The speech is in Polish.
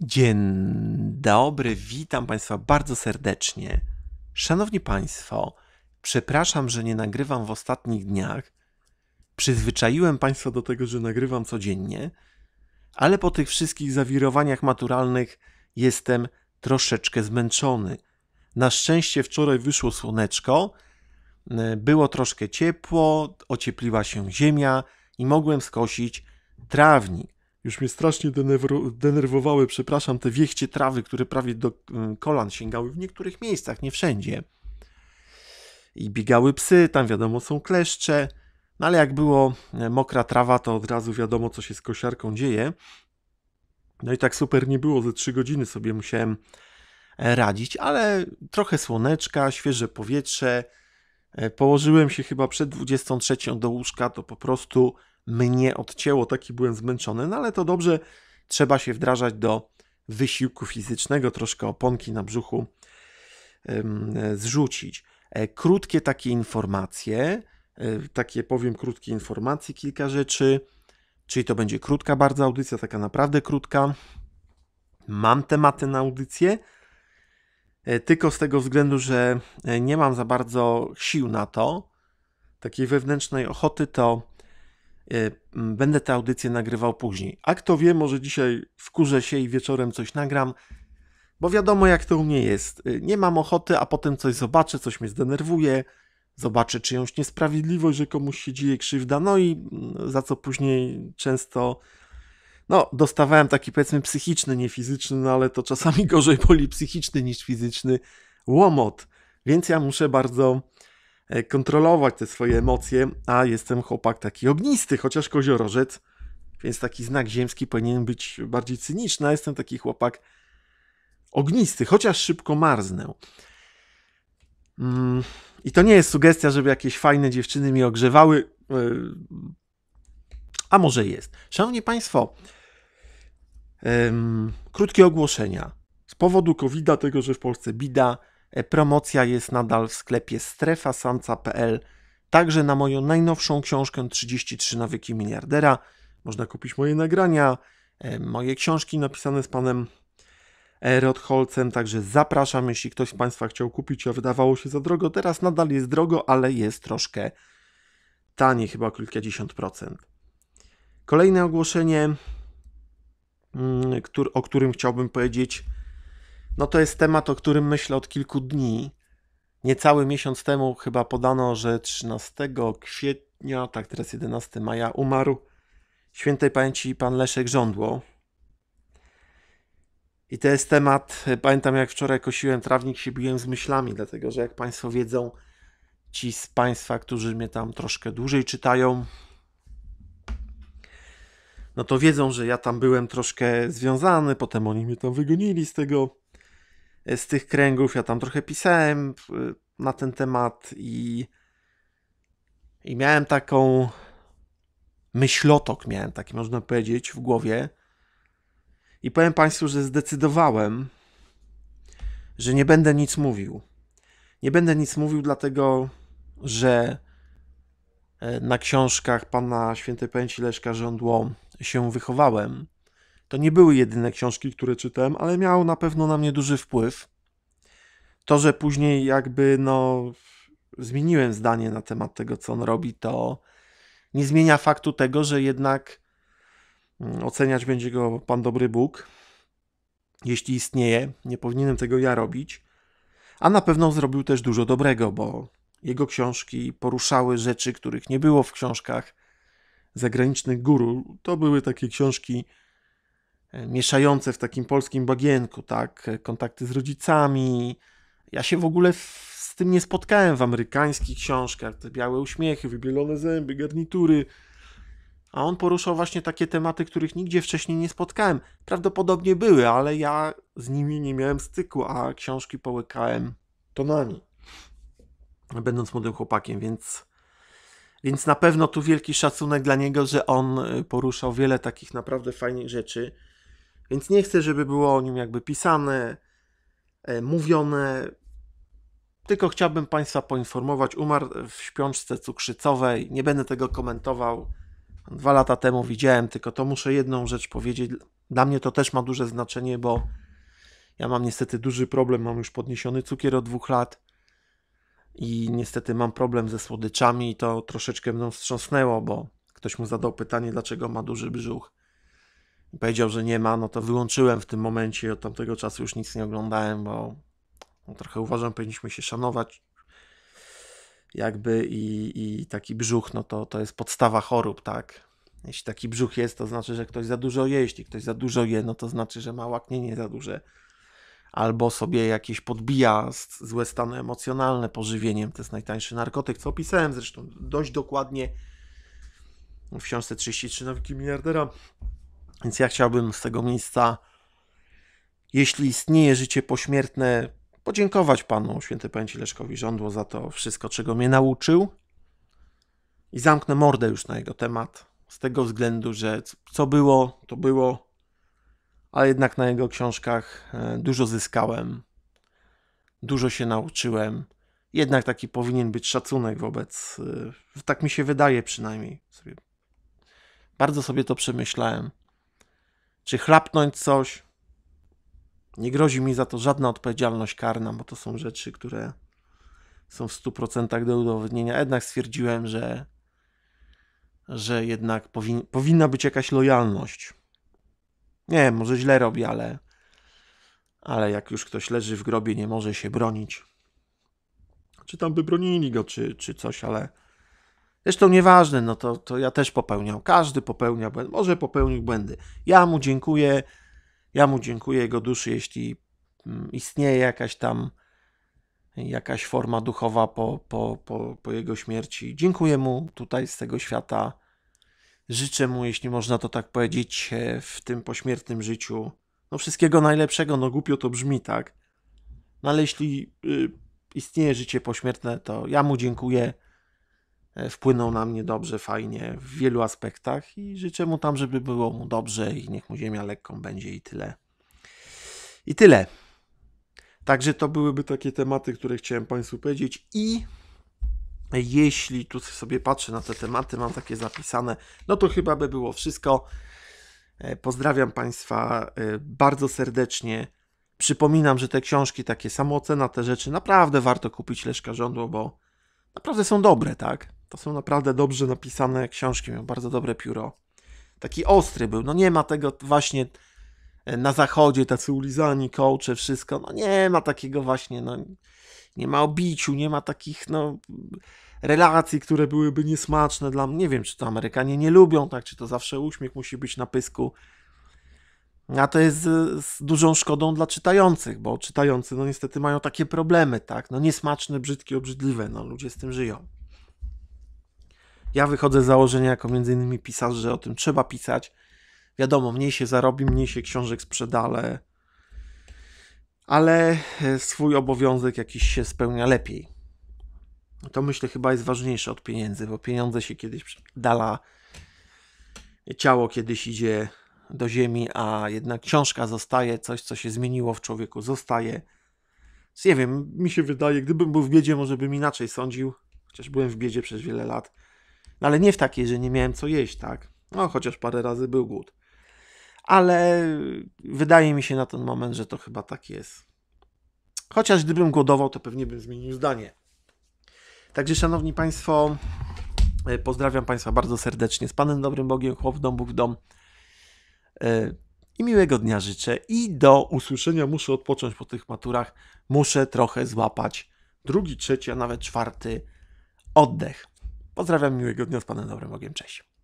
Dzień dobry, witam Państwa bardzo serdecznie. Szanowni Państwo, przepraszam, że nie nagrywam w ostatnich dniach. Przyzwyczaiłem Państwa do tego, że nagrywam codziennie, ale po tych wszystkich zawirowaniach maturalnych jestem troszeczkę zmęczony. Na szczęście wczoraj wyszło słoneczko, e, było troszkę ciepło, ociepliła się ziemia i mogłem skosić trawnik. Już mnie strasznie denerwowały, przepraszam, te wiechcie trawy, które prawie do mm, kolan sięgały w niektórych miejscach, nie wszędzie. I biegały psy, tam wiadomo są kleszcze. No ale jak było e, mokra trawa, to od razu wiadomo, co się z kosiarką dzieje. No i tak super nie było, ze 3 godziny sobie musiałem e, radzić, ale trochę słoneczka, świeże powietrze. E, położyłem się chyba przed 23 do łóżka, to po prostu mnie odcięło, taki byłem zmęczony, no ale to dobrze, trzeba się wdrażać do wysiłku fizycznego, troszkę oponki na brzuchu zrzucić. E, krótkie takie informacje, e, takie powiem krótkie informacje, kilka rzeczy, czyli to będzie krótka bardzo audycja, taka naprawdę krótka. Mam tematy na audycję, e, tylko z tego względu, że nie mam za bardzo sił na to, takiej wewnętrznej ochoty, to Y, będę te audycje nagrywał później. A kto wie, może dzisiaj wkurzę się i wieczorem coś nagram, bo wiadomo jak to u mnie jest. Y, nie mam ochoty, a potem coś zobaczę, coś mnie zdenerwuje, zobaczę czyjąś niesprawiedliwość, że komuś się dzieje krzywda, no i za co później często no, dostawałem taki powiedzmy psychiczny, nie fizyczny, no ale to czasami gorzej boli psychiczny niż fizyczny łomot. Więc ja muszę bardzo E, kontrolować te swoje emocje, a jestem chłopak taki ognisty, chociaż koziorożec, więc taki znak ziemski powinien być bardziej cyniczny, a jestem taki chłopak ognisty, chociaż szybko marznę. Mm, I to nie jest sugestia, żeby jakieś fajne dziewczyny mi ogrzewały, e, a może jest. Szanowni Państwo, krótkie ogłoszenia. Z powodu covid tego, że w Polsce bida, E, promocja jest nadal w sklepie strefasanca.pl, także na moją najnowszą książkę 33 nawyki miliardera. Można kupić moje nagrania, e, moje książki napisane z panem e, Rodholcem, także zapraszam, jeśli ktoś z Państwa chciał kupić, a wydawało się za drogo. Teraz nadal jest drogo, ale jest troszkę taniej, chyba kilkadziesiąt procent. Kolejne ogłoszenie, mm, o którym chciałbym powiedzieć, no to jest temat, o którym myślę od kilku dni. Niecały miesiąc temu chyba podano, że 13 kwietnia, tak teraz 11 maja, umarł świętej pamięci pan Leszek Żądło. I to jest temat, pamiętam jak wczoraj kosiłem trawnik, się biłem z myślami, dlatego że jak Państwo wiedzą, ci z Państwa, którzy mnie tam troszkę dłużej czytają, no to wiedzą, że ja tam byłem troszkę związany, potem oni mnie tam wygonili z tego z tych kręgów. Ja tam trochę pisałem y, na ten temat i, i miałem taką myślotok, miałem taki można powiedzieć w głowie. I powiem Państwu, że zdecydowałem, że nie będę nic mówił. Nie będę nic mówił, dlatego że e, na książkach pana świętej pamięci Leszka Żądło się wychowałem. To nie były jedyne książki, które czytałem, ale miało na pewno na mnie duży wpływ. To, że później jakby no zmieniłem zdanie na temat tego, co on robi, to nie zmienia faktu tego, że jednak mm, oceniać będzie go Pan Dobry Bóg. Jeśli istnieje, nie powinienem tego ja robić. A na pewno zrobił też dużo dobrego, bo jego książki poruszały rzeczy, których nie było w książkach zagranicznych guru. To były takie książki E, mieszające w takim polskim bagienku, tak? E, kontakty z rodzicami. Ja się w ogóle z tym nie spotkałem w amerykańskich książkach. Te białe uśmiechy, wybielone zęby, garnitury. A on poruszał właśnie takie tematy, których nigdzie wcześniej nie spotkałem. Prawdopodobnie były, ale ja z nimi nie miałem styku, a książki połykałem tonami. Będąc młodym chłopakiem, więc. Więc na pewno tu wielki szacunek dla niego, że on e, poruszał wiele takich naprawdę fajnych rzeczy. Więc nie chcę, żeby było o nim jakby pisane, e, mówione. Tylko chciałbym Państwa poinformować, umarł w śpiączce cukrzycowej. Nie będę tego komentował. Dwa lata temu widziałem, tylko to muszę jedną rzecz powiedzieć. Dla mnie to też ma duże znaczenie, bo ja mam niestety duży problem. Mam już podniesiony cukier od dwóch lat i niestety mam problem ze słodyczami i to troszeczkę mną wstrząsnęło, bo ktoś mu zadał pytanie, dlaczego ma duży brzuch powiedział, że nie ma, no to wyłączyłem w tym momencie. Od tamtego czasu już nic nie oglądałem, bo no, trochę uważam, powinniśmy się szanować. Jakby i, i taki brzuch, no to, to jest podstawa chorób, tak? Jeśli taki brzuch jest, to znaczy, że ktoś za dużo je. Jeśli ktoś za dużo je, no to znaczy, że ma łaknienie za duże. Albo sobie jakieś podbija złe stany emocjonalne pożywieniem. To jest najtańszy narkotyk, co opisałem zresztą dość dokładnie w książce 33 nowki miliardera. Więc ja chciałbym z tego miejsca, jeśli istnieje życie pośmiertne, podziękować Panu Święty Pęci Leszkowi Rządło za to wszystko, czego mnie nauczył. I zamknę mordę już na jego temat, z tego względu, że co było, to było, ale jednak na jego książkach e, dużo zyskałem, dużo się nauczyłem. Jednak taki powinien być szacunek wobec, e, tak mi się wydaje przynajmniej. Bardzo sobie to przemyślałem czy chlapnąć coś. Nie grozi mi za to żadna odpowiedzialność karna, bo to są rzeczy, które są w 100% do udowodnienia. Jednak stwierdziłem, że, że jednak powinna być jakaś lojalność. Nie, może źle robi ale, ale jak już ktoś leży w grobie, nie może się bronić. Czy tam by bronili go, czy, czy coś, ale Zresztą nieważne, no to, to ja też popełniam. Każdy popełnia błędy. Może popełnił błędy. Ja mu dziękuję. Ja mu dziękuję jego duszy, jeśli mm, istnieje jakaś tam jakaś forma duchowa po, po, po, po jego śmierci. Dziękuję mu tutaj z tego świata. Życzę mu, jeśli można to tak powiedzieć, e, w tym pośmiertnym życiu. No wszystkiego najlepszego, no głupio to brzmi, tak? No ale jeśli y, istnieje życie pośmiertne, to ja mu dziękuję E, wpłynął na mnie dobrze, fajnie w wielu aspektach i życzę mu tam, żeby było mu dobrze i niech mu ziemia lekką będzie i tyle. I tyle. Także to byłyby takie tematy, które chciałem Państwu powiedzieć i jeśli tu sobie patrzę na te tematy, mam takie zapisane, no to chyba by było wszystko. E, pozdrawiam Państwa e, bardzo serdecznie. Przypominam, że te książki, takie samoocena, te rzeczy, naprawdę warto kupić Leszka Rządło, bo naprawdę są dobre, tak? To są naprawdę dobrze napisane książki, miał bardzo dobre pióro. Taki ostry był, no nie ma tego właśnie e, na zachodzie, tacy ulizani, kołcze, wszystko, no nie ma takiego właśnie, no nie ma obiciu, nie ma takich, no relacji, które byłyby niesmaczne dla mnie. Nie wiem, czy to Amerykanie nie lubią, tak, czy to zawsze uśmiech musi być na pysku. A to jest z, dużą szkodą dla czytających, bo czytający no niestety mają takie problemy, tak? No niesmaczne, brzydkie, obrzydliwe, no ludzie z tym żyją. Ja wychodzę z założenia jako między innymi pisarz, że o tym trzeba pisać. Wiadomo, mniej się zarobi, mniej się książek sprzeda, ale, e, swój obowiązek jakiś się spełnia lepiej. To myślę chyba jest ważniejsze od pieniędzy, bo pieniądze się kiedyś dala, ciało kiedyś idzie do ziemi, a jednak książka zostaje, coś co się zmieniło w człowieku zostaje. nie wiem, mi się wydaje, gdybym był w biedzie, może bym inaczej sądził, chociaż byłem w biedzie przez wiele lat no ale nie w takiej, że nie miałem co jeść, tak? No, chociaż parę razy był głód. Ale wydaje mi się na ten moment, że to chyba tak jest. Chociaż gdybym głodował, to pewnie bym zmienił zdanie. Także, szanowni państwo, e, pozdrawiam państwa bardzo serdecznie. Z Panem Dobrym Bogiem, chłop w dom, Bóg w dom. E, I miłego dnia życzę. I do usłyszenia. Muszę odpocząć po tych maturach. Muszę trochę złapać drugi, trzeci, a nawet czwarty oddech. Pozdrawiam, miłego dnia z Panem Dobrym Ogiem, cześć.